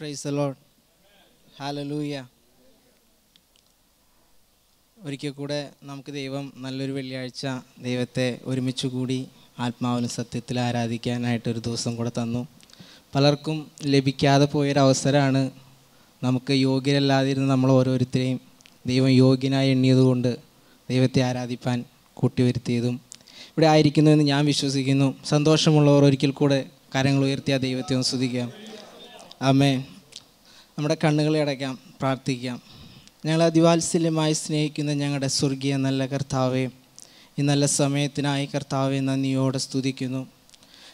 price alone hallelujah ഒരിക്കൽ കൂടെ നമുക്ക് ദൈവം നല്ലൊരു വെള്ളിയാഴ്ച ദൈവത്തെ ഒരുമിച്ച് കൂടി ആത്മാവിന് സത്യത്തിൽ ആരാധിക്കാനായിട്ട് ഒരു ദിവസം കൂടെ തന്നു പലർക്കും ലഭിക്കാതെ പോയൊരവസരമാണ് നമുക്ക് യോഗ്യരല്ലാതിരുന്ന നമ്മൾ ഓരോരുത്തരെയും ദൈവം യോഗ്യനായി എണ്ണിയതുകൊണ്ട് ദൈവത്തെ ആരാധിപ്പാൻ കൂട്ടിവരുത്തിയതും ഇവിടെ ആയിരിക്കുന്നുവെന്ന് ഞാൻ വിശ്വസിക്കുന്നു സന്തോഷമുള്ളവർ ഒരിക്കൽ കൂടെ കരങ്ങൾ ഉയർത്തിയാൽ ദൈവത്തെ ഒന്ന് സ്തുതിക്കാം ആമേ നമ്മുടെ കണ്ണുകളെ അടയ്ക്കാം പ്രാർത്ഥിക്കാം ഞങ്ങളെ അതിവാത്സല്യമായി സ്നേഹിക്കുന്ന ഞങ്ങളുടെ സ്വർഗീയ നല്ല കർത്താവെ ഈ നല്ല സമയത്തിനായി കർത്താവെ നന്ദിയോടെ സ്തുതിക്കുന്നു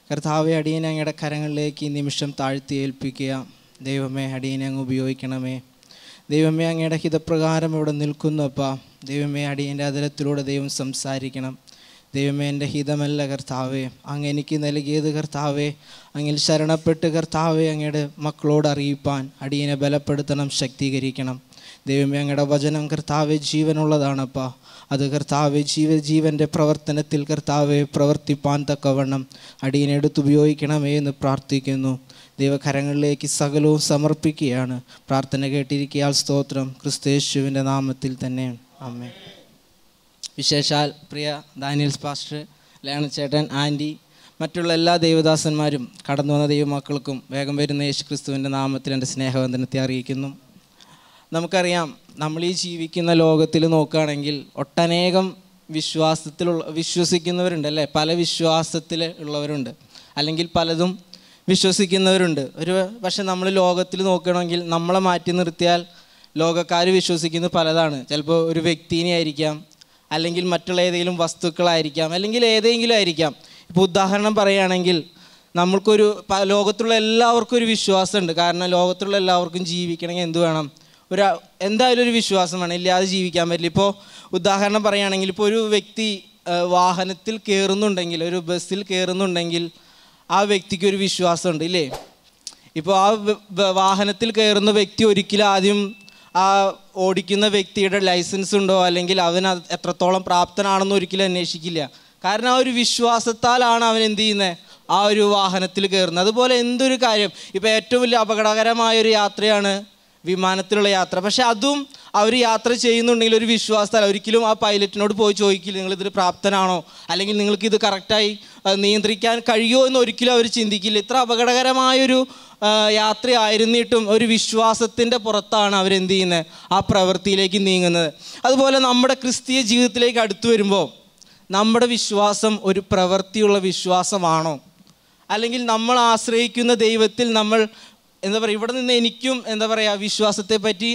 കർത്താവെ അടിയനെ ഞങ്ങളുടെ കരങ്ങളിലേക്ക് ഈ നിമിഷം താഴ്ത്തി ഏൽപ്പിക്കുക ദൈവമേ അടിയനെ അങ്ങ് ഉപയോഗിക്കണമേ ദൈവമേ അങ്ങയുടെ ഹിതപ്രകാരം ഇവിടെ നിൽക്കുന്നു അപ്പാ ദൈവമേ അടിയൻ്റെ അതിലത്തിലൂടെ ദൈവം സംസാരിക്കണം ദൈവമേ എൻ്റെ ഹിതമല്ല കർത്താവേ അങ്ങ് എനിക്ക് നൽകിയത് കർത്താവേ അങ്ങിൽ ശരണപ്പെട്ട് കർത്താവേ അങ്ങയുടെ മക്കളോട് അറിയിപ്പാൻ അടിയനെ ബലപ്പെടുത്തണം ശക്തീകരിക്കണം ദൈവമേ അങ്ങയുടെ വചനം കർത്താവ് ജീവനുള്ളതാണപ്പാ അത് കർത്താവ് ജീവ ജീവൻ്റെ പ്രവർത്തനത്തിൽ കർത്താവ് പ്രവർത്തിപ്പാൻ തക്കവണ്ണം അടിയനെടുത്തുപയോഗിക്കണമേ എന്ന് പ്രാർത്ഥിക്കുന്നു ദൈവകരങ്ങളിലേക്ക് സകലവും സമർപ്പിക്കുകയാണ് പ്രാർത്ഥന കേട്ടിരിക്കയാൽ സ്തോത്രം ക്രിസ്തേശുവിൻ്റെ നാമത്തിൽ തന്നെ അമ്മേ വിശേഷാൽ പ്രിയ ദാനിയൽസ് പാസ്റ്റർ ലേണച്ചേട്ടൻ ആൻറ്റി മറ്റുള്ള എല്ലാ ദൈവദാസന്മാരും കടന്നു വന്ന ദൈവമക്കൾക്കും വേഗം വരുന്ന യേശുക്രിസ്തുവിൻ്റെ നാമത്തിൽ എൻ്റെ സ്നേഹവന്ദനത്തെ അറിയിക്കുന്നു നമുക്കറിയാം നമ്മൾ ഈ ജീവിക്കുന്ന ലോകത്തിൽ നോക്കുകയാണെങ്കിൽ ഒട്ടനേകം വിശ്വാസത്തിലുള്ള വിശ്വസിക്കുന്നവരുണ്ട് അല്ലേ പല വിശ്വാസത്തിൽ ഉള്ളവരുണ്ട് അല്ലെങ്കിൽ പലതും വിശ്വസിക്കുന്നവരുണ്ട് ഒരു പക്ഷെ നമ്മൾ ലോകത്തിൽ നോക്കണമെങ്കിൽ നമ്മളെ മാറ്റി നിർത്തിയാൽ ലോകക്കാർ വിശ്വസിക്കുന്നത് പലതാണ് ചിലപ്പോൾ ഒരു വ്യക്തിനെ ആയിരിക്കാം അല്ലെങ്കിൽ മറ്റുള്ള ഏതെങ്കിലും വസ്തുക്കളായിരിക്കാം അല്ലെങ്കിൽ ഏതെങ്കിലും ആയിരിക്കാം ഇപ്പോൾ ഉദാഹരണം പറയുകയാണെങ്കിൽ നമ്മൾക്കൊരു ലോകത്തുള്ള എല്ലാവർക്കും ഒരു വിശ്വാസമുണ്ട് കാരണം ലോകത്തുള്ള എല്ലാവർക്കും ജീവിക്കണമെങ്കിൽ എന്ത് വേണം ഒരു എന്തായാലും ഒരു വിശ്വാസം വേണം ഇല്ലാതെ ജീവിക്കാൻ പറ്റില്ല ഇപ്പോൾ ഉദാഹരണം പറയുകയാണെങ്കിൽ ഇപ്പോൾ ഒരു വ്യക്തി വാഹനത്തിൽ കയറുന്നുണ്ടെങ്കിൽ ഒരു ബസ്സിൽ കയറുന്നുണ്ടെങ്കിൽ ആ വ്യക്തിക്ക് ഒരു വിശ്വാസമുണ്ട് ഇല്ലേ ഇപ്പോൾ ആ വാഹനത്തിൽ കയറുന്ന വ്യക്തി ഒരിക്കലും ആദ്യം ആ ഓടിക്കുന്ന വ്യക്തിയുടെ ലൈസൻസ് ഉണ്ടോ അല്ലെങ്കിൽ അവൻ എത്രത്തോളം പ്രാപ്തനാണെന്ന് ഒരിക്കലും അന്വേഷിക്കില്ല കാരണം ആ ഒരു വിശ്വാസത്താലാണ് അവൻ എന്ത് ചെയ്യുന്നത് ആ ഒരു വാഹനത്തിൽ കയറുന്നത് അതുപോലെ എന്തൊരു കാര്യം ഇപ്പോൾ ഏറ്റവും വലിയ അപകടകരമായ ഒരു യാത്രയാണ് വിമാനത്തിലുള്ള യാത്ര പക്ഷെ അതും അവർ യാത്ര ചെയ്യുന്നുണ്ടെങ്കിൽ ഒരു വിശ്വാസത്താൽ ഒരിക്കലും ആ പൈലറ്റിനോട് പോയി ചോദിക്കില്ല നിങ്ങളിതൊരു പ്രാപ്തനാണോ അല്ലെങ്കിൽ നിങ്ങൾക്ക് ഇത് കറക്റ്റായി നിയന്ത്രിക്കാൻ കഴിയുമോ എന്ന് ഒരിക്കലും അവർ ചിന്തിക്കില്ല ഇത്ര അപകടകരമായൊരു യാത്രയായിരുന്നിട്ടും ഒരു വിശ്വാസത്തിൻ്റെ പുറത്താണ് അവരെന്ത് ചെയ്യുന്നത് ആ പ്രവൃത്തിയിലേക്ക് നീങ്ങുന്നത് അതുപോലെ നമ്മുടെ ക്രിസ്തീയ ജീവിതത്തിലേക്ക് അടുത്തു വരുമ്പോൾ നമ്മുടെ വിശ്വാസം ഒരു പ്രവൃത്തിയുള്ള വിശ്വാസമാണോ അല്ലെങ്കിൽ നമ്മൾ ആശ്രയിക്കുന്ന ദൈവത്തിൽ നമ്മൾ എന്താ പറയുക ഇവിടെ നിന്ന് എനിക്കും എന്താ പറയുക വിശ്വാസത്തെ പറ്റി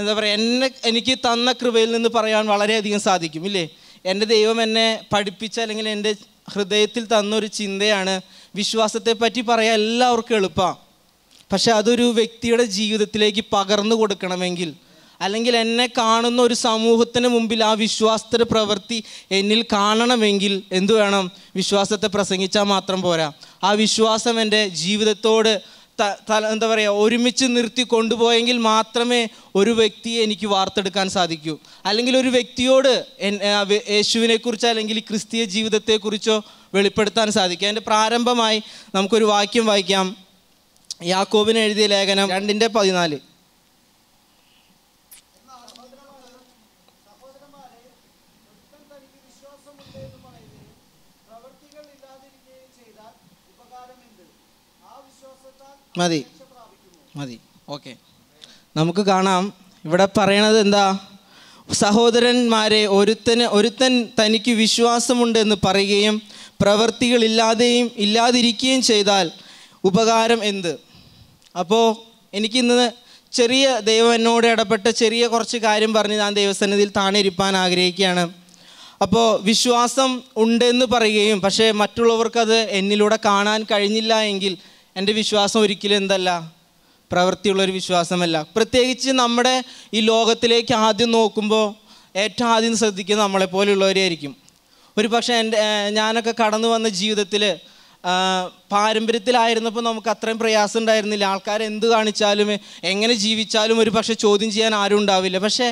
എന്താ പറയുക എന്നെ എനിക്ക് തന്ന കൃപയിൽ നിന്ന് പറയാൻ വളരെയധികം സാധിക്കും ഇല്ലേ എൻ്റെ ദൈവം എന്നെ പഠിപ്പിച്ച അല്ലെങ്കിൽ എൻ്റെ ഹൃദയത്തിൽ തന്നൊരു ചിന്തയാണ് വിശ്വാസത്തെ പറ്റി പറയാൻ എല്ലാവർക്കും എളുപ്പമാണ് പക്ഷെ അതൊരു വ്യക്തിയുടെ ജീവിതത്തിലേക്ക് പകർന്നു കൊടുക്കണമെങ്കിൽ അല്ലെങ്കിൽ എന്നെ കാണുന്ന ഒരു സമൂഹത്തിന് മുമ്പിൽ ആ വിശ്വാസത്തിൻ്റെ പ്രവൃത്തി എന്നിൽ കാണണമെങ്കിൽ എന്തു വേണം വിശ്വാസത്തെ പ്രസംഗിച്ചാൽ മാത്രം പോരാ ആ വിശ്വാസം എൻ്റെ ജീവിതത്തോട് എന്താ പറയുക ഒരുമിച്ച് നിർത്തി കൊണ്ടുപോയെങ്കിൽ മാത്രമേ ഒരു വ്യക്തിയെ എനിക്ക് വാർത്തെടുക്കാൻ സാധിക്കൂ അല്ലെങ്കിൽ ഒരു വ്യക്തിയോട് യേശുവിനെക്കുറിച്ചോ അല്ലെങ്കിൽ ക്രിസ്തീയ ജീവിതത്തെക്കുറിച്ചോ വെളിപ്പെടുത്താൻ സാധിക്കും അതിൻ്റെ പ്രാരംഭമായി നമുക്കൊരു വാക്യം വായിക്കാം യാക്കോബിന് എഴുതിയ ലേഖനം രണ്ടിൻ്റെ പതിനാല് മതി മതി ഓക്കെ നമുക്ക് കാണാം ഇവിടെ പറയണത് എന്താ സഹോദരന്മാരെ ഒരുത്തന് ഒരുത്തൻ തനിക്ക് എന്ന് പറയുകയും പ്രവൃത്തികളില്ലാതെയും ഇല്ലാതിരിക്കുകയും ചെയ്താൽ ഉപകാരം എന്ത് അപ്പോൾ എനിക്കിന്ന് ചെറിയ ദൈവം എന്നോട് ഇടപെട്ട ചെറിയ കുറച്ച് കാര്യം പറഞ്ഞ് ഞാൻ ദൈവസന്നിധിയിൽ താണിരിപ്പാൻ ആഗ്രഹിക്കുകയാണ് അപ്പോൾ വിശ്വാസം ഉണ്ടെന്ന് പറയുകയും പക്ഷേ മറ്റുള്ളവർക്കത് എന്നിലൂടെ കാണാൻ കഴിഞ്ഞില്ല എങ്കിൽ എൻ്റെ വിശ്വാസം ഒരിക്കലും എന്തല്ല പ്രവൃത്തിയുള്ളൊരു വിശ്വാസമല്ല പ്രത്യേകിച്ച് നമ്മുടെ ഈ ലോകത്തിലേക്ക് ആദ്യം നോക്കുമ്പോൾ ഏറ്റവും ആദ്യം ശ്രദ്ധിക്കുന്നത് നമ്മളെപ്പോലുള്ളവരെയായിരിക്കും ഒരു പക്ഷേ എൻ്റെ ഞാനൊക്കെ കടന്നു വന്ന ജീവിതത്തിൽ പാരമ്പര്യത്തിലായിരുന്നപ്പോൾ നമുക്ക് അത്രയും പ്രയാസം ഉണ്ടായിരുന്നില്ല ആൾക്കാർ എന്ത് കാണിച്ചാലും എങ്ങനെ ജീവിച്ചാലും ഒരു പക്ഷേ ചോദ്യം ചെയ്യാൻ ആരും ഉണ്ടാവില്ല പക്ഷേ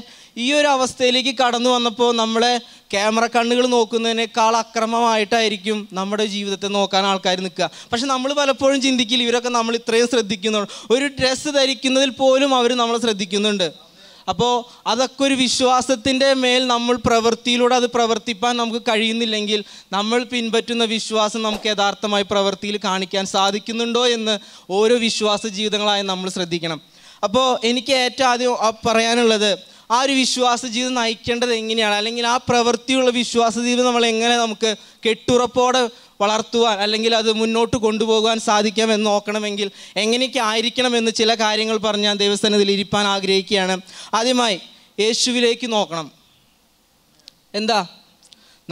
ഈ ഒരു അവസ്ഥയിലേക്ക് കടന്നു വന്നപ്പോൾ നമ്മളെ ക്യാമറ കണ്ണുകൾ നോക്കുന്നതിനേക്കാൾ അക്രമമായിട്ടായിരിക്കും നമ്മുടെ ജീവിതത്തെ നോക്കാൻ ആൾക്കാർ നിൽക്കുക പക്ഷെ നമ്മൾ പലപ്പോഴും ചിന്തിക്കില്ല ഇവരൊക്കെ നമ്മൾ ഇത്രയും ശ്രദ്ധിക്കുന്നുണ്ട് ഒരു ഡ്രസ്സ് ധരിക്കുന്നതിൽ പോലും അവർ നമ്മളെ ശ്രദ്ധിക്കുന്നുണ്ട് അപ്പോൾ അതൊക്കെ ഒരു വിശ്വാസത്തിൻ്റെ മേൽ നമ്മൾ പ്രവൃത്തിയിലൂടെ അത് പ്രവർത്തിപ്പാൻ നമുക്ക് കഴിയുന്നില്ലെങ്കിൽ നമ്മൾ പിൻപറ്റുന്ന വിശ്വാസം നമുക്ക് യഥാർത്ഥമായി പ്രവൃത്തിയിൽ കാണിക്കാൻ സാധിക്കുന്നുണ്ടോ എന്ന് ഓരോ വിശ്വാസ ജീവിതങ്ങളായി നമ്മൾ ശ്രദ്ധിക്കണം അപ്പോൾ എനിക്ക് ഏറ്റവും ആദ്യം പറയാനുള്ളത് ആ ഒരു വിശ്വാസ ജീവിതം നയിക്കേണ്ടത് എങ്ങനെയാണ് അല്ലെങ്കിൽ ആ പ്രവൃത്തിയുള്ള വിശ്വാസ ജീവിതം നമ്മൾ എങ്ങനെ നമുക്ക് കെട്ടുറപ്പോടെ വളർത്തുവാൻ അല്ലെങ്കിൽ അത് മുന്നോട്ട് കൊണ്ടുപോകാൻ സാധിക്കാമെന്ന് നോക്കണമെങ്കിൽ എങ്ങനെയൊക്കെ ആയിരിക്കണമെന്ന് ചില കാര്യങ്ങൾ പറഞ്ഞാൽ ഞാൻ ഇരിപ്പാൻ ആഗ്രഹിക്കുകയാണ് ആദ്യമായി യേശുവിലേക്ക് നോക്കണം എന്താ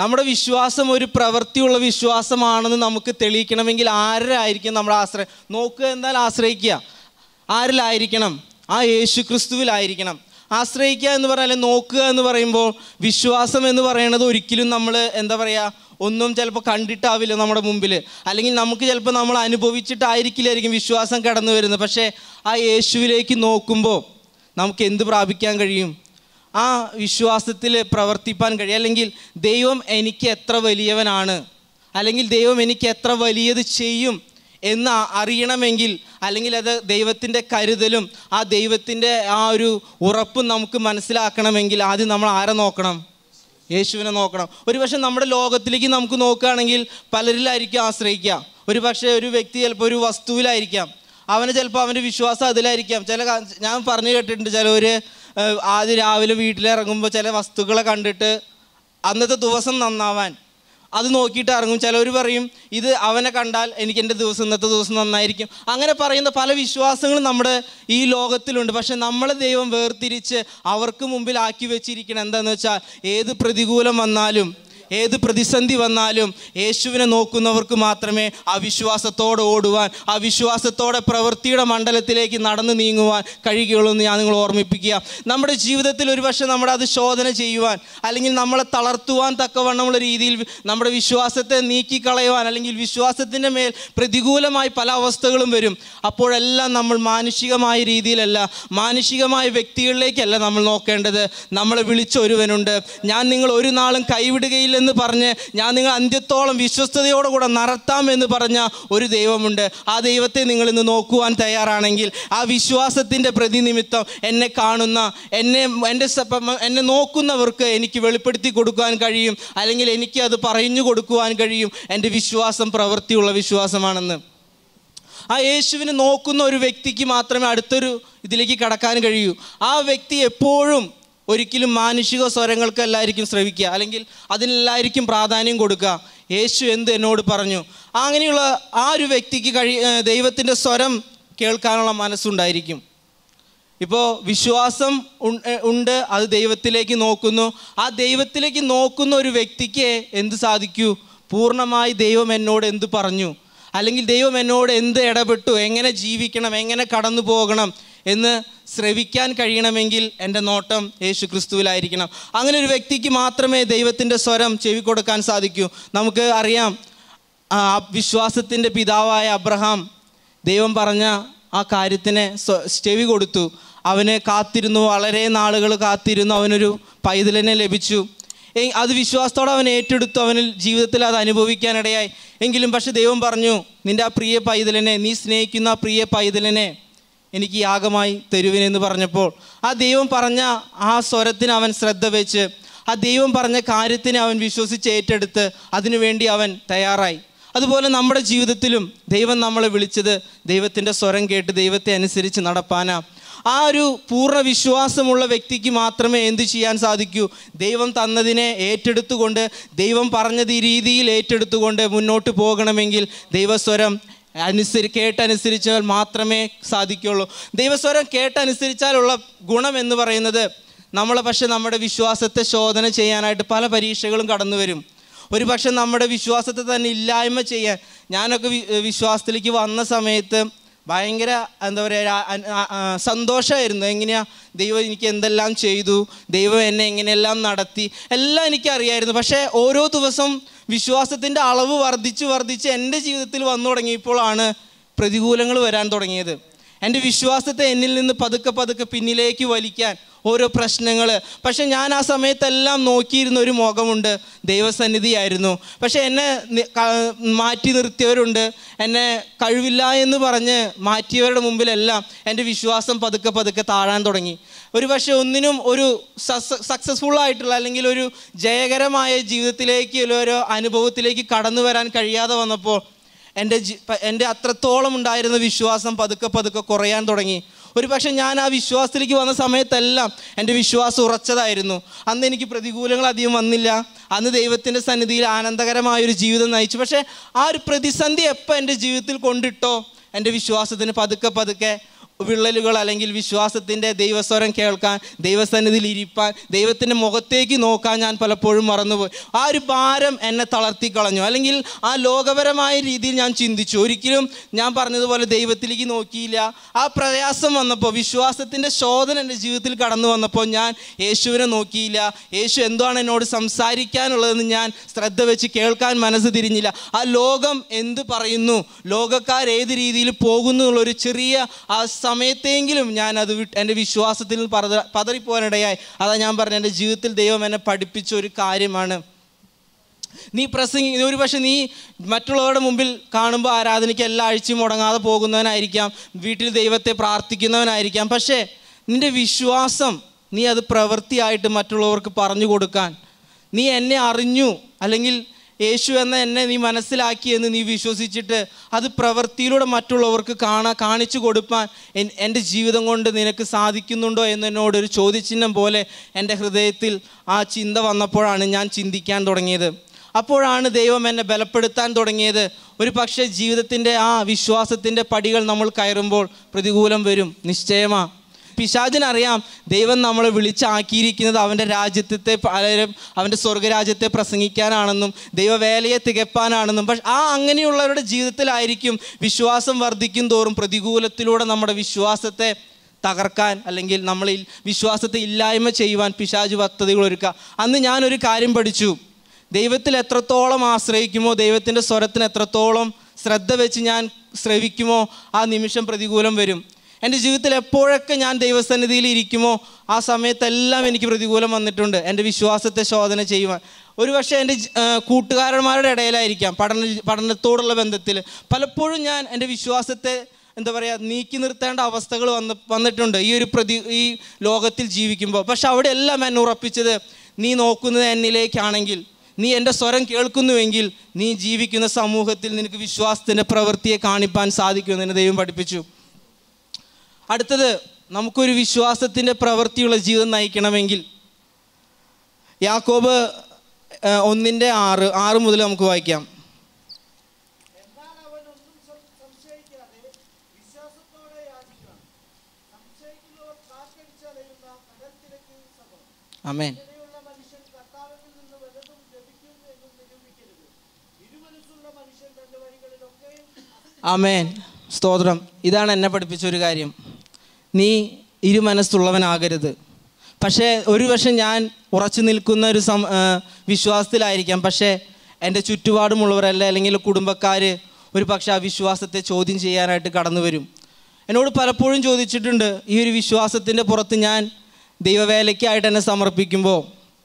നമ്മുടെ വിശ്വാസം ഒരു പ്രവൃത്തിയുള്ള വിശ്വാസമാണെന്ന് നമുക്ക് തെളിയിക്കണമെങ്കിൽ ആരായിരിക്കും നമ്മൾ ആശ്രയം നോക്കുക എന്നാൽ ആശ്രയിക്കുക ആരിലായിരിക്കണം ആ യേശു ക്രിസ്തുവിലായിരിക്കണം ആശ്രയിക്കുക എന്ന് പറഞ്ഞാൽ നോക്കുക എന്ന് പറയുമ്പോൾ വിശ്വാസം എന്ന് പറയുന്നത് ഒരിക്കലും നമ്മൾ എന്താ പറയുക ഒന്നും ചിലപ്പോൾ കണ്ടിട്ടാവില്ല നമ്മുടെ മുമ്പിൽ അല്ലെങ്കിൽ നമുക്ക് ചിലപ്പോൾ നമ്മൾ അനുഭവിച്ചിട്ടായിരിക്കില്ലായിരിക്കും വിശ്വാസം കടന്നു വരുന്നത് പക്ഷേ ആ യേശുവിലേക്ക് നോക്കുമ്പോൾ നമുക്ക് എന്ത് പ്രാപിക്കാൻ കഴിയും ആ വിശ്വാസത്തിൽ പ്രവർത്തിപ്പാൻ കഴിയും അല്ലെങ്കിൽ ദൈവം എനിക്ക് എത്ര വലിയവനാണ് അല്ലെങ്കിൽ ദൈവം എനിക്ക് എത്ര വലിയത് ചെയ്യും എന്ന് അറിയണമെങ്കിൽ അല്ലെങ്കിൽ അത് ദൈവത്തിൻ്റെ കരുതലും ആ ദൈവത്തിൻ്റെ ആ ഒരു ഉറപ്പും നമുക്ക് മനസ്സിലാക്കണമെങ്കിൽ ആദ്യം നമ്മൾ ആരെ നോക്കണം യേശുവിനെ നോക്കണം ഒരുപക്ഷെ നമ്മുടെ ലോകത്തിലേക്ക് നമുക്ക് നോക്കുകയാണെങ്കിൽ പലരിലായിരിക്കും ആശ്രയിക്കാം ഒരു പക്ഷേ ഒരു വ്യക്തി ചിലപ്പോൾ ഒരു വസ്തുവിലായിരിക്കാം അവന് ചിലപ്പോൾ അവൻ്റെ വിശ്വാസം അതിലായിരിക്കാം ചില ഞാൻ പറഞ്ഞു കേട്ടിട്ടുണ്ട് ചിലവർ ആദ്യം രാവിലെ വീട്ടിലിറങ്ങുമ്പോൾ ചില വസ്തുക്കളെ കണ്ടിട്ട് അന്നത്തെ ദിവസം നന്നാവാൻ അത് നോക്കിയിട്ട് ഇറങ്ങും ചിലവർ പറയും ഇത് അവനെ കണ്ടാൽ എനിക്ക് എൻ്റെ ദിവസം ഇന്നത്തെ ദിവസം നന്നായിരിക്കും അങ്ങനെ പറയുന്ന പല വിശ്വാസങ്ങളും നമ്മുടെ ഈ ലോകത്തിലുണ്ട് പക്ഷെ നമ്മളെ ദൈവം വേർതിരിച്ച് അവർക്ക് ആക്കി വെച്ചിരിക്കണം എന്താണെന്ന് വെച്ചാൽ ഏത് പ്രതികൂലം വന്നാലും ഏത് പ്രതിസന്ധി വന്നാലും യേശുവിനെ നോക്കുന്നവർക്ക് മാത്രമേ ആ വിശ്വാസത്തോടെ ഓടുവാൻ ആ വിശ്വാസത്തോടെ പ്രവൃത്തിയുടെ മണ്ഡലത്തിലേക്ക് നടന്നു നീങ്ങുവാൻ കഴിയുകയുള്ളൂ എന്ന് ഞാൻ നിങ്ങൾ ഓർമ്മിപ്പിക്കുക നമ്മുടെ ജീവിതത്തിൽ ഒരുപക്ഷെ നമ്മുടെ അത് ശോധന ചെയ്യുവാൻ അല്ലെങ്കിൽ നമ്മളെ തളർത്തുവാൻ തക്കവണ്ണമുള്ള രീതിയിൽ നമ്മുടെ വിശ്വാസത്തെ നീക്കിക്കളയുവാൻ അല്ലെങ്കിൽ വിശ്വാസത്തിൻ്റെ മേൽ പ്രതികൂലമായി പല അവസ്ഥകളും വരും അപ്പോഴെല്ലാം നമ്മൾ മാനുഷികമായ രീതിയിലല്ല മാനുഷികമായ വ്യക്തികളിലേക്കല്ല നമ്മൾ നോക്കേണ്ടത് നമ്മളെ വിളിച്ചൊരുവനുണ്ട് ഞാൻ നിങ്ങൾ ഒരു നാളും കൈവിടുകയില്ല എന്ന് പറഞ്ഞ് ഞാൻ നിങ്ങൾ അന്ത്യത്തോളം വിശ്വസ്തയോടു കൂടെ നടത്താം എന്ന് പറഞ്ഞ ഒരു ദൈവമുണ്ട് ആ ദൈവത്തെ നിങ്ങൾ ഇന്ന് നോക്കുവാൻ തയ്യാറാണെങ്കിൽ ആ വിശ്വാസത്തിൻ്റെ പ്രതിനിമിത്തം എന്നെ കാണുന്ന എന്നെ എൻ്റെ എന്നെ നോക്കുന്നവർക്ക് എനിക്ക് വെളിപ്പെടുത്തി കൊടുക്കാൻ കഴിയും അല്ലെങ്കിൽ എനിക്ക് അത് പറഞ്ഞു കൊടുക്കുവാൻ കഴിയും എൻ്റെ വിശ്വാസം പ്രവൃത്തിയുള്ള വിശ്വാസമാണെന്ന് ആ യേശുവിനെ നോക്കുന്ന ഒരു വ്യക്തിക്ക് മാത്രമേ അടുത്തൊരു ഇതിലേക്ക് കടക്കാൻ കഴിയൂ ആ വ്യക്തി എപ്പോഴും ഒരിക്കലും മാനുഷിക എല്ലാവർക്കും ശ്രവിക്കുക അല്ലെങ്കിൽ അതിനെല്ലായിരിക്കും പ്രാധാന്യം കൊടുക്കുക യേശു എന്ത് എന്നോട് പറഞ്ഞു അങ്ങനെയുള്ള ആ ഒരു വ്യക്തിക്ക് കഴി ദൈവത്തിൻ്റെ സ്വരം കേൾക്കാനുള്ള മനസ്സുണ്ടായിരിക്കും ഇപ്പോൾ വിശ്വാസം ഉണ്ട് അത് ദൈവത്തിലേക്ക് നോക്കുന്നു ആ ദൈവത്തിലേക്ക് നോക്കുന്ന ഒരു വ്യക്തിക്ക് എന്ത് സാധിക്കൂ പൂർണ്ണമായി ദൈവം എന്നോട് എന്ത് പറഞ്ഞു അല്ലെങ്കിൽ ദൈവം എന്നോട് എന്ത് ഇടപെട്ടു എങ്ങനെ ജീവിക്കണം എങ്ങനെ കടന്നു പോകണം എന്ന് ശ്രവിക്കാൻ കഴിയണമെങ്കിൽ എൻ്റെ നോട്ടം യേശു ക്രിസ്തുവിലായിരിക്കണം അങ്ങനെ ഒരു വ്യക്തിക്ക് മാത്രമേ ദൈവത്തിൻ്റെ സ്വരം ചെവി കൊടുക്കാൻ സാധിക്കൂ നമുക്ക് അറിയാം വിശ്വാസത്തിൻ്റെ പിതാവായ അബ്രഹാം ദൈവം പറഞ്ഞ ആ കാര്യത്തിന് ചെവി കൊടുത്തു അവനെ കാത്തിരുന്നു വളരെ നാളുകൾ കാത്തിരുന്നു അവനൊരു പൈതലിനെ ലഭിച്ചു അത് വിശ്വാസത്തോടെ അവൻ ഏറ്റെടുത്തു അവന് ജീവിതത്തിൽ അത് അനുഭവിക്കാനിടയായി എങ്കിലും പക്ഷെ ദൈവം പറഞ്ഞു നിൻ്റെ ആ പ്രിയ പൈതലിനെ നീ സ്നേഹിക്കുന്ന ആ പ്രിയ പൈതലിനെ എനിക്ക് യാഗമായി തരുവിനെന്ന് പറഞ്ഞപ്പോൾ ആ ദൈവം പറഞ്ഞ ആ സ്വരത്തിന് അവൻ ശ്രദ്ധ വെച്ച് ആ ദൈവം പറഞ്ഞ കാര്യത്തിന് അവൻ വിശ്വസിച്ച് ഏറ്റെടുത്ത് അതിനുവേണ്ടി അവൻ തയ്യാറായി അതുപോലെ നമ്മുടെ ജീവിതത്തിലും ദൈവം നമ്മളെ വിളിച്ചത് ദൈവത്തിൻ്റെ സ്വരം കേട്ട് ദൈവത്തെ അനുസരിച്ച് നടപ്പാനാ ആ ഒരു പൂർണ്ണ വിശ്വാസമുള്ള വ്യക്തിക്ക് മാത്രമേ എന്ത് ചെയ്യാൻ സാധിക്കൂ ദൈവം തന്നതിനെ ഏറ്റെടുത്തുകൊണ്ട് ദൈവം പറഞ്ഞത് ഈ രീതിയിൽ ഏറ്റെടുത്തുകൊണ്ട് മുന്നോട്ട് പോകണമെങ്കിൽ ദൈവസ്വരം അനുസരി കേട്ടനുസരിച്ചാൽ മാത്രമേ സാധിക്കുകയുള്ളൂ ദൈവസ്വരം കേട്ടനുസരിച്ചാലുള്ള ഗുണം എന്ന് പറയുന്നത് നമ്മൾ പക്ഷെ നമ്മുടെ വിശ്വാസത്തെ ശോധന ചെയ്യാനായിട്ട് പല പരീക്ഷകളും കടന്നു വരും ഒരു പക്ഷെ നമ്മുടെ വിശ്വാസത്തെ തന്നെ ഇല്ലായ്മ ചെയ്യാൻ ഞാനൊക്കെ വിശ്വാസത്തിലേക്ക് വന്ന സമയത്ത് ഭയങ്കര എന്താ പറയുക സന്തോഷമായിരുന്നു എങ്ങനെയാണ് ദൈവം എനിക്ക് എന്തെല്ലാം ചെയ്തു ദൈവം എന്നെ എങ്ങനെയെല്ലാം നടത്തി എല്ലാം എനിക്കറിയായിരുന്നു പക്ഷേ ഓരോ ദിവസം വിശ്വാസത്തിൻ്റെ അളവ് വർദ്ധിച്ച് വർദ്ധിച്ച് എൻ്റെ ജീവിതത്തിൽ വന്നു തുടങ്ങിയപ്പോഴാണ് പ്രതികൂലങ്ങൾ വരാൻ തുടങ്ങിയത് എൻ്റെ വിശ്വാസത്തെ എന്നിൽ നിന്ന് പതുക്കെ പതുക്കെ പിന്നിലേക്ക് വലിക്കാൻ ഓരോ പ്രശ്നങ്ങൾ പക്ഷേ ഞാൻ ആ സമയത്തെല്ലാം നോക്കിയിരുന്ന ഒരു മുഖമുണ്ട് ദൈവസന്നിധിയായിരുന്നു പക്ഷേ എന്നെ മാറ്റി നിർത്തിയവരുണ്ട് എന്നെ കഴിവില്ല എന്ന് പറഞ്ഞ് മാറ്റിയവരുടെ മുമ്പിലെല്ലാം എൻ്റെ വിശ്വാസം പതുക്കെ പതുക്കെ താഴാൻ തുടങ്ങി ഒരു പക്ഷേ ഒന്നിനും ഒരു സക്സസ്ഫുൾ ആയിട്ടുള്ള അല്ലെങ്കിൽ ഒരു ജയകരമായ ജീവിതത്തിലേക്ക് ഒരു അനുഭവത്തിലേക്ക് കടന്നു വരാൻ കഴിയാതെ വന്നപ്പോൾ എൻ്റെ എൻ്റെ അത്രത്തോളം ഉണ്ടായിരുന്ന വിശ്വാസം പതുക്കെ പതുക്കെ കുറയാൻ തുടങ്ങി പക്ഷേ ഞാൻ ആ വിശ്വാസത്തിലേക്ക് വന്ന സമയത്തെല്ലാം എൻ്റെ വിശ്വാസം ഉറച്ചതായിരുന്നു അന്ന് എനിക്ക് പ്രതികൂലങ്ങൾ അധികം വന്നില്ല അന്ന് ദൈവത്തിൻ്റെ സന്നിധിയിൽ ആനന്ദകരമായൊരു ജീവിതം നയിച്ചു പക്ഷേ ആ ഒരു പ്രതിസന്ധി എപ്പോൾ എൻ്റെ ജീവിതത്തിൽ കൊണ്ടിട്ടോ എൻ്റെ വിശ്വാസത്തിന് പതുക്കെ പതുക്കെ വിള്ളലുകൾ അല്ലെങ്കിൽ വിശ്വാസത്തിൻ്റെ ദൈവസ്വരം കേൾക്കാൻ ദൈവസന്നിധിയിൽ ഇരിപ്പാൻ ദൈവത്തിൻ്റെ മുഖത്തേക്ക് നോക്കാൻ ഞാൻ പലപ്പോഴും മറന്നുപോയി ആ ഒരു ഭാരം എന്നെ തളർത്തി കളഞ്ഞു അല്ലെങ്കിൽ ആ ലോകപരമായ രീതിയിൽ ഞാൻ ചിന്തിച്ചു ഒരിക്കലും ഞാൻ പറഞ്ഞതുപോലെ ദൈവത്തിലേക്ക് നോക്കിയില്ല ആ പ്രയാസം വന്നപ്പോൾ വിശ്വാസത്തിൻ്റെ ശോധന എൻ്റെ ജീവിതത്തിൽ കടന്നു വന്നപ്പോൾ ഞാൻ യേശുവിനെ നോക്കിയില്ല യേശു എന്താണ് എന്നോട് സംസാരിക്കാനുള്ളതെന്ന് ഞാൻ ശ്രദ്ധ വെച്ച് കേൾക്കാൻ മനസ്സ് തിരിഞ്ഞില്ല ആ ലോകം എന്ത് പറയുന്നു ലോകക്കാർ ഏത് രീതിയിൽ പോകുന്നു എന്നുള്ളൊരു ചെറിയ ആ സമയത്തെങ്കിലും ഞാൻ അത് എൻ്റെ വിശ്വാസത്തിൽ പറ പതറിപ്പോവാനിടയായി അതാ ഞാൻ പറഞ്ഞു എൻ്റെ ജീവിതത്തിൽ ദൈവം എന്നെ പഠിപ്പിച്ച ഒരു കാര്യമാണ് നീ പ്രസംഗി ഒരു പക്ഷെ നീ മറ്റുള്ളവരുടെ മുമ്പിൽ കാണുമ്പോൾ ആരാധനയ്ക്ക് എല്ലാ അഴിച്ചും മുടങ്ങാതെ പോകുന്നവനായിരിക്കാം വീട്ടിൽ ദൈവത്തെ പ്രാർത്ഥിക്കുന്നവനായിരിക്കാം പക്ഷേ നിൻ്റെ വിശ്വാസം നീ അത് പ്രവൃത്തിയായിട്ട് മറ്റുള്ളവർക്ക് പറഞ്ഞു കൊടുക്കാൻ നീ എന്നെ അറിഞ്ഞു അല്ലെങ്കിൽ യേശു എന്ന എന്നെ നീ മനസ്സിലാക്കിയെന്ന് നീ വിശ്വസിച്ചിട്ട് അത് പ്രവൃത്തിയിലൂടെ മറ്റുള്ളവർക്ക് കാണാ കാണിച്ചു കൊടുക്കാൻ എൻ്റെ ജീവിതം കൊണ്ട് നിനക്ക് സാധിക്കുന്നുണ്ടോ എന്നോട് ഒരു ചോദ്യചിഹ്നം പോലെ എൻ്റെ ഹൃദയത്തിൽ ആ ചിന്ത വന്നപ്പോഴാണ് ഞാൻ ചിന്തിക്കാൻ തുടങ്ങിയത് അപ്പോഴാണ് ദൈവം എന്നെ ബലപ്പെടുത്താൻ തുടങ്ങിയത് ഒരു പക്ഷേ ജീവിതത്തിൻ്റെ ആ വിശ്വാസത്തിൻ്റെ പടികൾ നമ്മൾ കയറുമ്പോൾ പ്രതികൂലം വരും നിശ്ചയമാണ് പിശാചിനറിയാം ദൈവം നമ്മളെ വിളിച്ചാക്കിയിരിക്കുന്നത് അവൻ്റെ രാജ്യത്തെ പലരും അവൻ്റെ സ്വർഗരാജ്യത്തെ പ്രസംഗിക്കാനാണെന്നും ദൈവവേലയെ തികപ്പാനാണെന്നും പക്ഷെ ആ അങ്ങനെയുള്ളവരുടെ ജീവിതത്തിലായിരിക്കും വിശ്വാസം വർദ്ധിക്കും തോറും പ്രതികൂലത്തിലൂടെ നമ്മുടെ വിശ്വാസത്തെ തകർക്കാൻ അല്ലെങ്കിൽ നമ്മളിൽ വിശ്വാസത്തെ ഇല്ലായ്മ ചെയ്യുവാൻ പിശാജ് പദ്ധതികൾ ഒരുക്കുക അന്ന് ഞാനൊരു കാര്യം പഠിച്ചു ദൈവത്തിൽ എത്രത്തോളം ആശ്രയിക്കുമോ ദൈവത്തിൻ്റെ സ്വരത്തിന് എത്രത്തോളം ശ്രദ്ധ വെച്ച് ഞാൻ ശ്രവിക്കുമോ ആ നിമിഷം പ്രതികൂലം വരും എൻ്റെ ജീവിതത്തിൽ എപ്പോഴൊക്കെ ഞാൻ ദൈവസന്നിധിയിൽ ഇരിക്കുമോ ആ സമയത്തെല്ലാം എനിക്ക് പ്രതികൂലം വന്നിട്ടുണ്ട് എൻ്റെ വിശ്വാസത്തെ ശോധന ചെയ്യുവാൻ പക്ഷേ എൻ്റെ കൂട്ടുകാരന്മാരുടെ ഇടയിലായിരിക്കാം പഠന പഠനത്തോടുള്ള ബന്ധത്തിൽ പലപ്പോഴും ഞാൻ എൻ്റെ വിശ്വാസത്തെ എന്താ പറയുക നീക്കി നിർത്തേണ്ട അവസ്ഥകൾ വന്ന് വന്നിട്ടുണ്ട് ഈ ഒരു പ്രതി ഈ ലോകത്തിൽ ജീവിക്കുമ്പോൾ പക്ഷെ അവിടെയെല്ലാം എന്നെ ഉറപ്പിച്ചത് നീ നോക്കുന്നത് എന്നിലേക്കാണെങ്കിൽ നീ എൻ്റെ സ്വരം കേൾക്കുന്നുവെങ്കിൽ നീ ജീവിക്കുന്ന സമൂഹത്തിൽ നിനക്ക് വിശ്വാസത്തിൻ്റെ പ്രവൃത്തിയെ കാണിപ്പാൻ സാധിക്കുമെന്ന് എന്നെ ദൈവം പഠിപ്പിച്ചു അടുത്തത് നമുക്കൊരു വിശ്വാസത്തിൻ്റെ പ്രവൃത്തിയുള്ള ജീവിതം നയിക്കണമെങ്കിൽ യാക്കോബ് ഒന്നിൻ്റെ ആറ് ആറ് മുതൽ നമുക്ക് വായിക്കാം അമേൻ അമേൻ സ്തോത്രം ഇതാണ് എന്നെ പഠിപ്പിച്ച ഒരു കാര്യം നീ ഇരുമനസ്സുള്ളവനാകരുത് പക്ഷേ ഒരു പക്ഷേ ഞാൻ ഉറച്ചു നിൽക്കുന്ന ഒരു സം വിശ്വാസത്തിലായിരിക്കാം പക്ഷേ എൻ്റെ ചുറ്റുപാടുമുള്ളവരല്ല അല്ലെങ്കിൽ കുടുംബക്കാർ ഒരു പക്ഷേ ആ വിശ്വാസത്തെ ചോദ്യം ചെയ്യാനായിട്ട് കടന്നു വരും എന്നോട് പലപ്പോഴും ചോദിച്ചിട്ടുണ്ട് ഈ ഒരു വിശ്വാസത്തിൻ്റെ പുറത്ത് ഞാൻ ദൈവവേലയ്ക്കായിട്ട് എന്നെ സമർപ്പിക്കുമ്പോൾ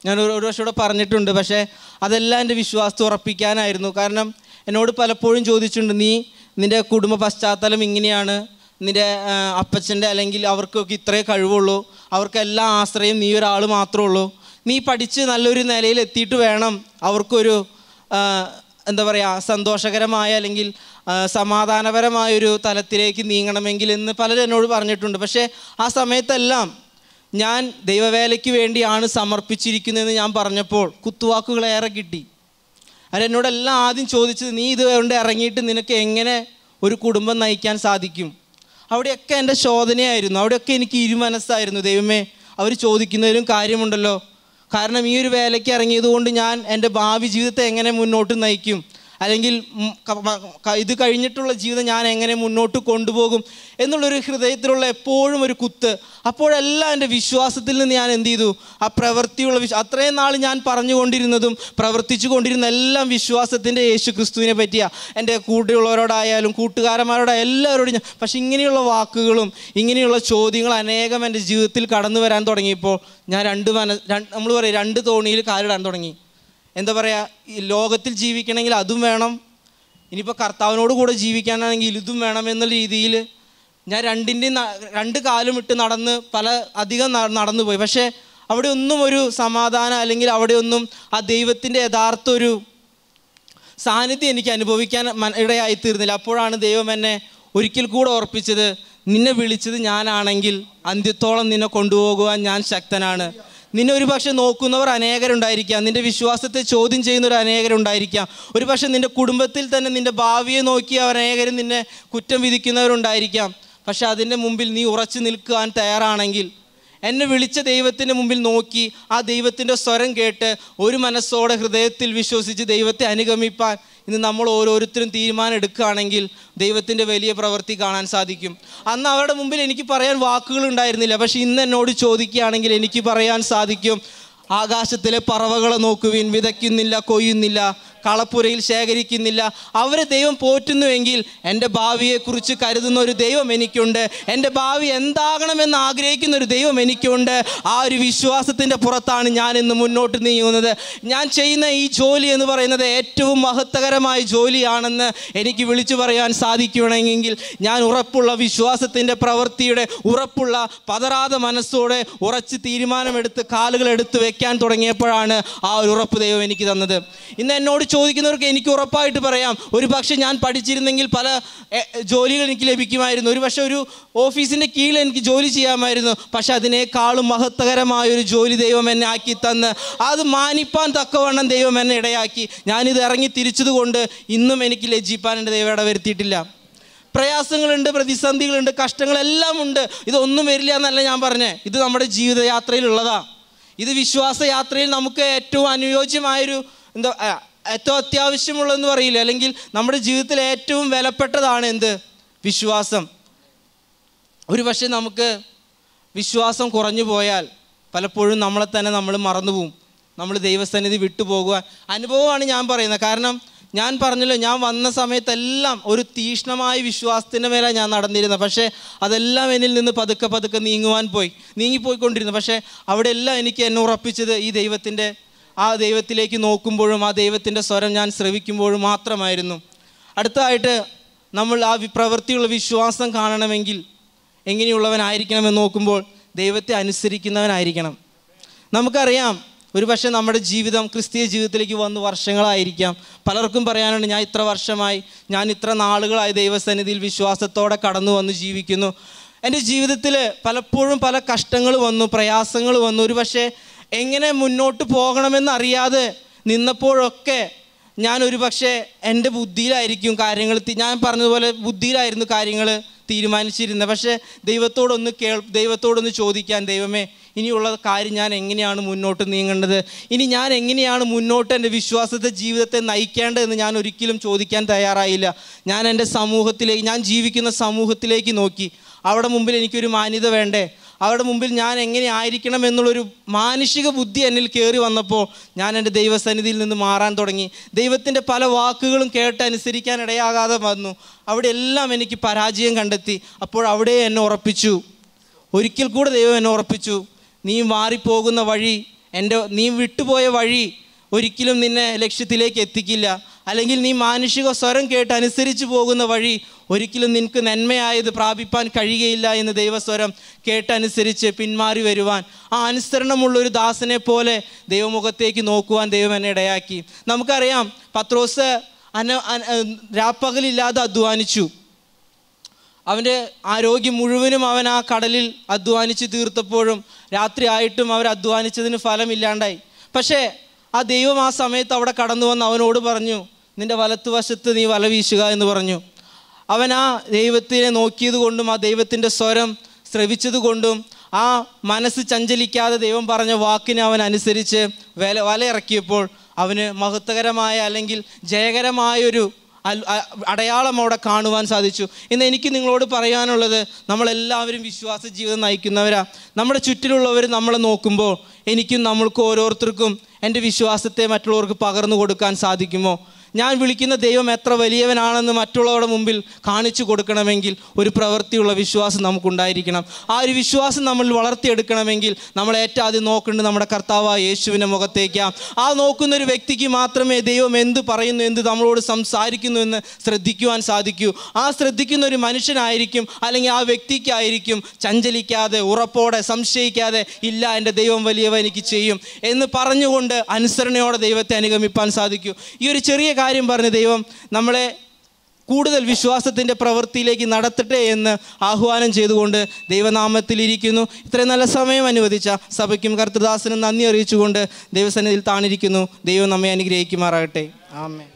ഞാൻ ഒരു ഒരു വർഷം പറഞ്ഞിട്ടുണ്ട് പക്ഷേ അതെല്ലാം എൻ്റെ വിശ്വാസത്തെ ഉറപ്പിക്കാനായിരുന്നു കാരണം എന്നോട് പലപ്പോഴും ചോദിച്ചിട്ടുണ്ട് നീ നിൻ്റെ കുടുംബ പശ്ചാത്തലം ഇങ്ങനെയാണ് നിൻ്റെ അപ്പച്ചൻ്റെ അല്ലെങ്കിൽ അവർക്കൊക്കെ ഇത്രേ കഴിവുള്ളൂ അവർക്കെല്ലാം ആശ്രയം നീ ഒരാൾ മാത്രമേ ഉള്ളൂ നീ പഠിച്ച് നല്ലൊരു നിലയിൽ എത്തിയിട്ട് വേണം അവർക്കൊരു എന്താ പറയുക സന്തോഷകരമായ അല്ലെങ്കിൽ സമാധാനപരമായൊരു തലത്തിലേക്ക് നീങ്ങണമെങ്കിൽ എന്ന് പലരും എന്നോട് പറഞ്ഞിട്ടുണ്ട് പക്ഷേ ആ സമയത്തെല്ലാം ഞാൻ ദൈവവേലയ്ക്ക് വേണ്ടിയാണ് സമർപ്പിച്ചിരിക്കുന്നതെന്ന് ഞാൻ പറഞ്ഞപ്പോൾ കുത്തുവാക്കുകളേറെ കിട്ടി എന്നോടെല്ലാം ആദ്യം ചോദിച്ചത് നീ ഇതുകൊണ്ട് ഇറങ്ങിയിട്ട് നിനക്ക് എങ്ങനെ ഒരു കുടുംബം നയിക്കാൻ സാധിക്കും അവിടെയൊക്കെ എൻ്റെ ശോധനയായിരുന്നു അവിടെയൊക്കെ എനിക്ക് ഇരുമനസ്സായിരുന്നു ദൈവമേ അവർ ചോദിക്കുന്നതിലും കാര്യമുണ്ടല്ലോ കാരണം ഈ ഒരു വേലയ്ക്ക് ഇറങ്ങിയതുകൊണ്ട് ഞാൻ എൻ്റെ ഭാവി ജീവിതത്തെ എങ്ങനെ മുന്നോട്ട് നയിക്കും അല്ലെങ്കിൽ ഇത് കഴിഞ്ഞിട്ടുള്ള ജീവിതം ഞാൻ എങ്ങനെ മുന്നോട്ട് കൊണ്ടുപോകും എന്നുള്ളൊരു ഹൃദയത്തിലുള്ള എപ്പോഴും ഒരു കുത്ത് അപ്പോഴെല്ലാം എൻ്റെ വിശ്വാസത്തിൽ നിന്ന് ഞാൻ എന്ത് ചെയ്തു ആ പ്രവൃത്തിയുള്ള വിശ്വ അത്രയും നാൾ ഞാൻ പറഞ്ഞുകൊണ്ടിരുന്നതും പ്രവർത്തിച്ചു കൊണ്ടിരുന്ന എല്ലാം വിശ്വാസത്തിൻ്റെ യേശു ക്രിസ്തുവിനെ പറ്റിയാണ് എൻ്റെ കൂടെയുള്ളവരോടായാലും കൂട്ടുകാരന്മാരോട് എല്ലാവരോടും ഞാൻ പക്ഷെ ഇങ്ങനെയുള്ള വാക്കുകളും ഇങ്ങനെയുള്ള ചോദ്യങ്ങൾ അനേകം എൻ്റെ ജീവിതത്തിൽ കടന്നു വരാൻ തുടങ്ങിയപ്പോൾ ഞാൻ രണ്ട് മന നമ്മൾ പറയും രണ്ട് തോണിയിൽ കാലിടാൻ തുടങ്ങി എന്താ പറയുക ഈ ലോകത്തിൽ ജീവിക്കണമെങ്കിൽ അതും വേണം ഇനിയിപ്പോൾ കർത്താവിനോട് കൂടെ ജീവിക്കാനാണെങ്കിൽ ഇതും വേണം എന്നുള്ള രീതിയിൽ ഞാൻ രണ്ടിൻ്റെയും രണ്ട് കാലും ഇട്ട് നടന്ന് പല അധികം നടന്നു പോയി പക്ഷേ അവിടെ ഒന്നും ഒരു സമാധാനം അല്ലെങ്കിൽ അവിടെ ഒന്നും ആ ദൈവത്തിൻ്റെ യഥാർത്ഥ ഒരു സാന്നിധ്യം എനിക്ക് അനുഭവിക്കാൻ ഇടയായി തീർന്നില്ല അപ്പോഴാണ് ദൈവം എന്നെ ഒരിക്കൽ കൂടെ ഓർപ്പിച്ചത് നിന്നെ വിളിച്ചത് ഞാനാണെങ്കിൽ അന്ത്യത്തോളം നിന്നെ കൊണ്ടുപോകുവാൻ ഞാൻ ശക്തനാണ് നിന്നെ ഒരു പക്ഷേ നോക്കുന്നവർ അനേകരുണ്ടായിരിക്കാം നിൻ്റെ വിശ്വാസത്തെ ചോദ്യം ചെയ്യുന്നവർ അനേകരുണ്ടായിരിക്കാം ഒരു പക്ഷേ നിൻ്റെ കുടുംബത്തിൽ തന്നെ നിൻ്റെ ഭാവിയെ നോക്കി അവർ അനേകരും നിന്നെ കുറ്റം വിധിക്കുന്നവരുണ്ടായിരിക്കാം പക്ഷെ അതിൻ്റെ മുമ്പിൽ നീ ഉറച്ചു നിൽക്കുവാൻ തയ്യാറാണെങ്കിൽ എന്നെ വിളിച്ച ദൈവത്തിൻ്റെ മുമ്പിൽ നോക്കി ആ ദൈവത്തിൻ്റെ സ്വരം കേട്ട് ഒരു മനസ്സോടെ ഹൃദയത്തിൽ വിശ്വസിച്ച് ദൈവത്തെ അനുഗമിപ്പാൻ ഇന്ന് നമ്മൾ ഓരോരുത്തരും തീരുമാനം എടുക്കുകയാണെങ്കിൽ ദൈവത്തിൻ്റെ വലിയ പ്രവൃത്തി കാണാൻ സാധിക്കും അന്ന് അവരുടെ മുമ്പിൽ എനിക്ക് പറയാൻ വാക്കുകൾ ഉണ്ടായിരുന്നില്ല പക്ഷേ ഇന്ന് എന്നോട് ചോദിക്കുകയാണെങ്കിൽ എനിക്ക് പറയാൻ സാധിക്കും ആകാശത്തിലെ പറവകളെ നോക്കുവിൻ വിതയ്ക്കുന്നില്ല കൊയ്യുന്നില്ല കളപ്പുരയിൽ ശേഖരിക്കുന്നില്ല അവരെ ദൈവം പോറ്റുന്നുവെങ്കിൽ എൻ്റെ ഭാവിയെക്കുറിച്ച് കരുതുന്ന ഒരു ദൈവം എനിക്കുണ്ട് എൻ്റെ ഭാവി എന്താകണമെന്ന് ആഗ്രഹിക്കുന്ന ഒരു ദൈവം എനിക്കുണ്ട് ആ ഒരു വിശ്വാസത്തിൻ്റെ പുറത്താണ് ഞാൻ ഇന്ന് മുന്നോട്ട് നീങ്ങുന്നത് ഞാൻ ചെയ്യുന്ന ഈ ജോലി എന്ന് പറയുന്നത് ഏറ്റവും മഹത്തകരമായ ജോലിയാണെന്ന് എനിക്ക് വിളിച്ചു പറയാൻ സാധിക്കണമെങ്കിൽ ഞാൻ ഉറപ്പുള്ള വിശ്വാസത്തിൻ്റെ പ്രവൃത്തിയുടെ ഉറപ്പുള്ള പതറാതെ മനസ്സോടെ ഉറച്ച് തീരുമാനമെടുത്ത് കാലുകൾ എടുത്ത് വെക്കാൻ തുടങ്ങിയപ്പോഴാണ് ആ ഒരു ഉറപ്പ് ദൈവം എനിക്ക് തന്നത് ഇന്ന് എന്നോട് ചോദിക്കുന്നവർക്ക് എനിക്ക് ഉറപ്പായിട്ട് പറയാം ഒരു പക്ഷേ ഞാൻ പഠിച്ചിരുന്നെങ്കിൽ പല ജോലികൾ എനിക്ക് ലഭിക്കുമായിരുന്നു ഒരു പക്ഷേ ഒരു ഓഫീസിൻ്റെ കീഴിൽ എനിക്ക് ജോലി ചെയ്യാമായിരുന്നു പക്ഷേ അതിനേക്കാളും മഹത്തകരമായ ഒരു ജോലി ദൈവം എന്നെ ആക്കി തന്ന് അത് മാനിപ്പാൻ തക്കവണ്ണം ദൈവം എന്നെ ഇടയാക്കി ഞാനിത് ഇറങ്ങി തിരിച്ചതുകൊണ്ട് ഇന്നും എനിക്ക് ലജ്ജിപ്പാൻ എൻ്റെ ദൈവം വരുത്തിയിട്ടില്ല പ്രയാസങ്ങളുണ്ട് പ്രതിസന്ധികളുണ്ട് കഷ്ടങ്ങളെല്ലാം ഉണ്ട് ഇതൊന്നും വരില്ല എന്നല്ല ഞാൻ പറഞ്ഞേ ഇത് നമ്മുടെ ജീവിതയാത്രയിലുള്ളതാണ് ഇത് വിശ്വാസയാത്രയിൽ നമുക്ക് ഏറ്റവും അനുയോജ്യമായൊരു എന്താ ഏറ്റവും അത്യാവശ്യമുള്ളതെന്ന് പറയില്ല അല്ലെങ്കിൽ നമ്മുടെ ജീവിതത്തിൽ ഏറ്റവും വിലപ്പെട്ടതാണ് എന്ത് വിശ്വാസം ഒരു പക്ഷേ നമുക്ക് വിശ്വാസം കുറഞ്ഞു പോയാൽ പലപ്പോഴും നമ്മളെ തന്നെ നമ്മൾ മറന്നുപോകും നമ്മൾ ദൈവസന്നിധി വിട്ടുപോകുക അനുഭവമാണ് ഞാൻ പറയുന്നത് കാരണം ഞാൻ പറഞ്ഞല്ലോ ഞാൻ വന്ന സമയത്തെല്ലാം ഒരു തീഷ്ണമായ വിശ്വാസത്തിൻ്റെ മേലാണ് ഞാൻ നടന്നിരുന്നത് പക്ഷേ അതെല്ലാം എന്നിൽ നിന്ന് പതുക്കെ പതുക്കെ നീങ്ങുവാൻ പോയി നീങ്ങിപ്പോയിക്കൊണ്ടിരുന്നു പക്ഷേ അവിടെയെല്ലാം എനിക്ക് എന്നെ ഉറപ്പിച്ചത് ഈ ദൈവത്തിൻ്റെ ആ ദൈവത്തിലേക്ക് നോക്കുമ്പോഴും ആ ദൈവത്തിൻ്റെ സ്വരം ഞാൻ ശ്രവിക്കുമ്പോഴും മാത്രമായിരുന്നു അടുത്തതായിട്ട് നമ്മൾ ആ പ്രവൃത്തിയുള്ള വിശ്വാസം കാണണമെങ്കിൽ എന്ന് നോക്കുമ്പോൾ ദൈവത്തെ അനുസരിക്കുന്നവനായിരിക്കണം നമുക്കറിയാം പക്ഷേ നമ്മുടെ ജീവിതം ക്രിസ്തീയ ജീവിതത്തിലേക്ക് വന്ന് വർഷങ്ങളായിരിക്കാം പലർക്കും പറയാനുണ്ട് ഞാൻ ഇത്ര വർഷമായി ഞാൻ ഇത്ര നാളുകളായി ദൈവസന്നിധിയിൽ വിശ്വാസത്തോടെ കടന്നു വന്ന് ജീവിക്കുന്നു എൻ്റെ ജീവിതത്തിൽ പലപ്പോഴും പല കഷ്ടങ്ങൾ വന്നു പ്രയാസങ്ങൾ വന്നു പക്ഷേ എങ്ങനെ മുന്നോട്ട് പോകണമെന്നറിയാതെ നിന്നപ്പോഴൊക്കെ ഞാൻ ഒരു പക്ഷേ എൻ്റെ ബുദ്ധിയിലായിരിക്കും കാര്യങ്ങൾ ഞാൻ പറഞ്ഞതുപോലെ ബുദ്ധിയിലായിരുന്നു കാര്യങ്ങൾ തീരുമാനിച്ചിരുന്നത് പക്ഷേ ദൈവത്തോടൊന്ന് കേൾ ദൈവത്തോടൊന്ന് ചോദിക്കാൻ ദൈവമേ ഇനിയുള്ള കാര്യം ഞാൻ എങ്ങനെയാണ് മുന്നോട്ട് നീങ്ങേണ്ടത് ഇനി ഞാൻ എങ്ങനെയാണ് മുന്നോട്ട് എൻ്റെ വിശ്വാസത്തെ ജീവിതത്തെ നയിക്കേണ്ടതെന്ന് ഞാൻ ഒരിക്കലും ചോദിക്കാൻ തയ്യാറായില്ല ഞാൻ എൻ്റെ സമൂഹത്തിലേക്ക് ഞാൻ ജീവിക്കുന്ന സമൂഹത്തിലേക്ക് നോക്കി അവിടെ മുമ്പിൽ എനിക്കൊരു മാന്യത വേണ്ടേ അവരുടെ മുമ്പിൽ ഞാൻ എങ്ങനെ ആയിരിക്കണം എന്നുള്ളൊരു മാനുഷിക ബുദ്ധി എന്നിൽ കയറി വന്നപ്പോൾ ഞാൻ എൻ്റെ ദൈവസന്നിധിയിൽ നിന്ന് മാറാൻ തുടങ്ങി ദൈവത്തിൻ്റെ പല വാക്കുകളും കേട്ട് അനുസരിക്കാൻ ഇടയാകാതെ വന്നു അവിടെ എല്ലാം എനിക്ക് പരാജയം കണ്ടെത്തി അപ്പോൾ അവിടെ എന്നെ ഉറപ്പിച്ചു ഒരിക്കൽ കൂടെ ദൈവം എന്നെ ഉറപ്പിച്ചു നീ മാറിപ്പോകുന്ന വഴി എൻ്റെ നീ വിട്ടുപോയ വഴി ഒരിക്കലും നിന്നെ ലക്ഷ്യത്തിലേക്ക് എത്തിക്കില്ല അല്ലെങ്കിൽ നീ മാനുഷിക സ്വരം കേട്ട് അനുസരിച്ച് പോകുന്ന വഴി ഒരിക്കലും നിനക്ക് നന്മയായത് പ്രാപിപ്പാൻ കഴിയുകയില്ല എന്ന് ദൈവസ്വരം കേട്ടനുസരിച്ച് പിന്മാറി വരുവാൻ ആ അനുസരണമുള്ളൊരു ദാസനെ പോലെ ദൈവമുഖത്തേക്ക് നോക്കുവാൻ ദൈവം എന്നെ ഇടയാക്കി നമുക്കറിയാം പത്രോസ് അന രാപ്പകലില്ലാതെ അധ്വാനിച്ചു അവൻ്റെ ആരോഗ്യം മുഴുവനും അവൻ ആ കടലിൽ അധ്വാനിച്ച് തീർത്തപ്പോഴും രാത്രി ആയിട്ടും അവർ അധ്വാനിച്ചതിന് ഫലമില്ലാണ്ടായി പക്ഷേ ആ ദൈവം ആ സമയത്ത് അവിടെ കടന്നു വന്ന് അവനോട് പറഞ്ഞു നിൻ്റെ വലത്തുവശത്ത് നീ വല വീശുക എന്ന് പറഞ്ഞു അവൻ ആ ദൈവത്തിനെ നോക്കിയത് കൊണ്ടും ആ ദൈവത്തിൻ്റെ സ്വരം ശ്രവിച്ചത് കൊണ്ടും ആ മനസ്സ് ചഞ്ചലിക്കാതെ ദൈവം പറഞ്ഞ വാക്കിനെ അവൻ അനുസരിച്ച് വില വല ഇറക്കിയപ്പോൾ അവന് മഹത്വകരമായ അല്ലെങ്കിൽ ജയകരമായൊരു അടയാളം അവിടെ കാണുവാൻ സാധിച്ചു ഇന്ന് എനിക്ക് നിങ്ങളോട് പറയാനുള്ളത് നമ്മളെല്ലാവരും വിശ്വാസ ജീവിതം നയിക്കുന്നവരാ നമ്മുടെ ചുറ്റിലുള്ളവർ നമ്മളെ നോക്കുമ്പോൾ എനിക്കും നമ്മൾക്കും ഓരോരുത്തർക്കും എൻ്റെ വിശ്വാസത്തെ മറ്റുള്ളവർക്ക് പകർന്നു കൊടുക്കാൻ സാധിക്കുമോ ഞാൻ വിളിക്കുന്ന ദൈവം എത്ര വലിയവനാണെന്ന് മറ്റുള്ളവരുടെ മുമ്പിൽ കാണിച്ചു കൊടുക്കണമെങ്കിൽ ഒരു പ്രവൃത്തിയുള്ള വിശ്വാസം നമുക്കുണ്ടായിരിക്കണം ആ ഒരു വിശ്വാസം നമ്മൾ വളർത്തിയെടുക്കണമെങ്കിൽ നമ്മൾ ഏറ്റവും ആദ്യം നോക്കേണ്ടത് നമ്മുടെ കർത്താവ് യേശുവിൻ്റെ മുഖത്തേക്കാണ് ആ നോക്കുന്ന ഒരു വ്യക്തിക്ക് മാത്രമേ ദൈവം എന്ത് പറയുന്നു എന്ത് നമ്മളോട് സംസാരിക്കുന്നു എന്ന് ശ്രദ്ധിക്കുവാൻ സാധിക്കൂ ആ ശ്രദ്ധിക്കുന്ന ഒരു മനുഷ്യനായിരിക്കും അല്ലെങ്കിൽ ആ വ്യക്തിക്കായിരിക്കും ചഞ്ചലിക്കാതെ ഉറപ്പോടെ സംശയിക്കാതെ ഇല്ല എൻ്റെ ദൈവം വലിയവ എനിക്ക് ചെയ്യും എന്ന് പറഞ്ഞുകൊണ്ട് അനുസരണയോടെ ദൈവത്തെ അനുഗമിപ്പാൻ സാധിക്കൂ ഈ ഒരു ചെറിയ കാര്യം പറഞ്ഞ് ദൈവം നമ്മളെ കൂടുതൽ വിശ്വാസത്തിൻ്റെ പ്രവൃത്തിയിലേക്ക് നടത്തട്ടെ എന്ന് ആഹ്വാനം ചെയ്തുകൊണ്ട് ദൈവനാമത്തിലിരിക്കുന്നു ഇത്രയും നല്ല സമയം അനുവദിച്ച സഭയ്ക്കും കർത്തദാസനും നന്ദി അറിയിച്ചുകൊണ്ട് ദൈവസന്നിധിയിൽ താണിരിക്കുന്നു ദൈവം നമ്മെ അനുഗ്രഹിക്കുമാറാകട്ടെ ആമേ